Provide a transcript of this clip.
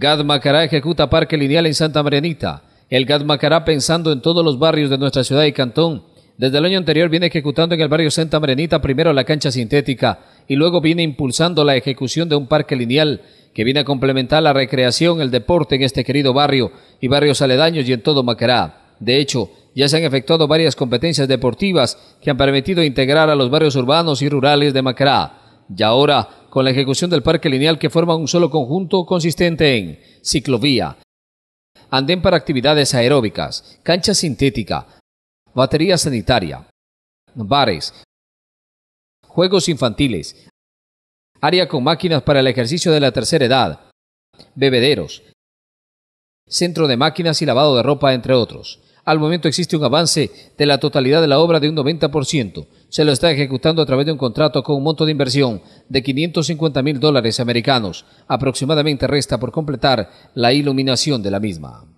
GAD Macará ejecuta parque lineal en Santa Marianita. El GAD Macará, pensando en todos los barrios de nuestra ciudad y cantón, desde el año anterior viene ejecutando en el barrio Santa Marianita primero la cancha sintética y luego viene impulsando la ejecución de un parque lineal que viene a complementar la recreación, el deporte en este querido barrio y barrios aledaños y en todo Macará. De hecho, ya se han efectuado varias competencias deportivas que han permitido integrar a los barrios urbanos y rurales de Macará. Y ahora con la ejecución del parque lineal que forma un solo conjunto consistente en ciclovía, andén para actividades aeróbicas, cancha sintética, batería sanitaria, bares, juegos infantiles, área con máquinas para el ejercicio de la tercera edad, bebederos, centro de máquinas y lavado de ropa, entre otros. Al momento existe un avance de la totalidad de la obra de un 90%. Se lo está ejecutando a través de un contrato con un monto de inversión de 550 mil dólares americanos. Aproximadamente resta por completar la iluminación de la misma.